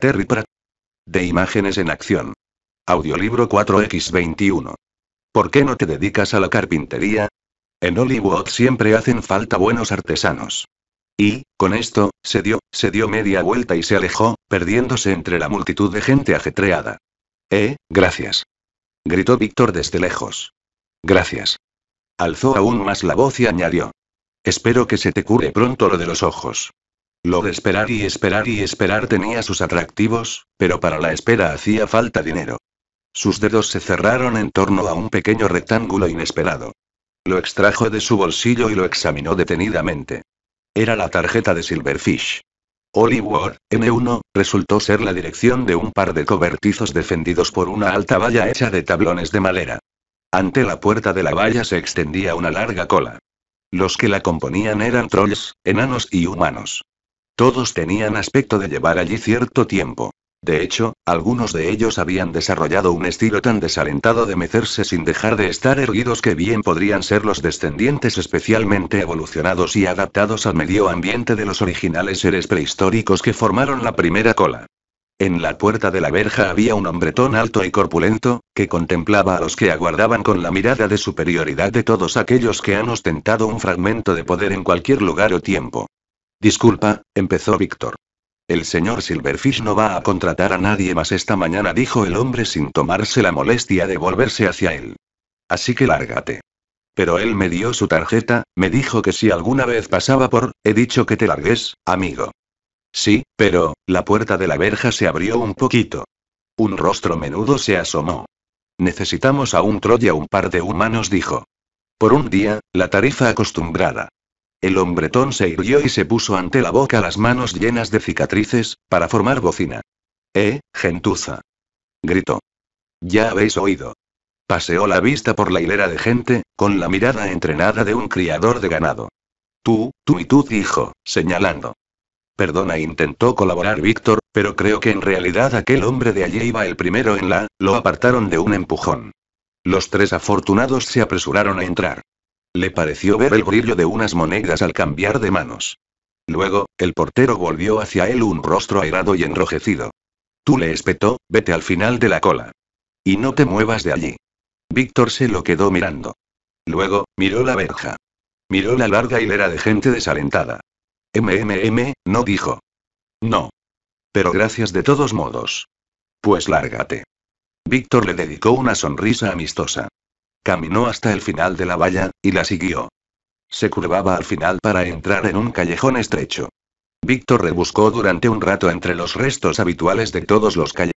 Terry Pratt. De imágenes en acción. Audiolibro 4X21. ¿Por qué no te dedicas a la carpintería? En Hollywood siempre hacen falta buenos artesanos. Y, con esto, se dio, se dio media vuelta y se alejó, perdiéndose entre la multitud de gente ajetreada. Eh, gracias. Gritó Víctor desde lejos. Gracias. Alzó aún más la voz y añadió. Espero que se te cure pronto lo de los ojos. Lo de esperar y esperar y esperar tenía sus atractivos, pero para la espera hacía falta dinero. Sus dedos se cerraron en torno a un pequeño rectángulo inesperado. Lo extrajo de su bolsillo y lo examinó detenidamente. Era la tarjeta de Silverfish. Hollywood, M1, resultó ser la dirección de un par de cobertizos defendidos por una alta valla hecha de tablones de madera. Ante la puerta de la valla se extendía una larga cola. Los que la componían eran trolls, enanos y humanos. Todos tenían aspecto de llevar allí cierto tiempo. De hecho, algunos de ellos habían desarrollado un estilo tan desalentado de mecerse sin dejar de estar erguidos que bien podrían ser los descendientes especialmente evolucionados y adaptados al medio ambiente de los originales seres prehistóricos que formaron la primera cola. En la puerta de la verja había un hombretón alto y corpulento, que contemplaba a los que aguardaban con la mirada de superioridad de todos aquellos que han ostentado un fragmento de poder en cualquier lugar o tiempo. Disculpa, empezó Víctor. El señor Silverfish no va a contratar a nadie más esta mañana, dijo el hombre sin tomarse la molestia de volverse hacia él. Así que lárgate. Pero él me dio su tarjeta, me dijo que si alguna vez pasaba por, he dicho que te largues, amigo. Sí, pero, la puerta de la verja se abrió un poquito. Un rostro menudo se asomó. Necesitamos a un troll y a un par de humanos, dijo. Por un día, la tarifa acostumbrada. El hombretón se irguió y se puso ante la boca las manos llenas de cicatrices, para formar bocina. ¡Eh, gentuza! gritó. Ya habéis oído. Paseó la vista por la hilera de gente, con la mirada entrenada de un criador de ganado. Tú, tú y tú dijo, señalando. Perdona, intentó colaborar Víctor, pero creo que en realidad aquel hombre de allí iba el primero en la, lo apartaron de un empujón. Los tres afortunados se apresuraron a entrar. Le pareció ver el brillo de unas monedas al cambiar de manos. Luego, el portero volvió hacia él un rostro airado y enrojecido. Tú le espetó, vete al final de la cola. Y no te muevas de allí. Víctor se lo quedó mirando. Luego, miró la verja. Miró la larga hilera de gente desalentada. MMM, no dijo. No. Pero gracias de todos modos. Pues lárgate. Víctor le dedicó una sonrisa amistosa. Caminó hasta el final de la valla, y la siguió. Se curvaba al final para entrar en un callejón estrecho. Víctor rebuscó durante un rato entre los restos habituales de todos los callejones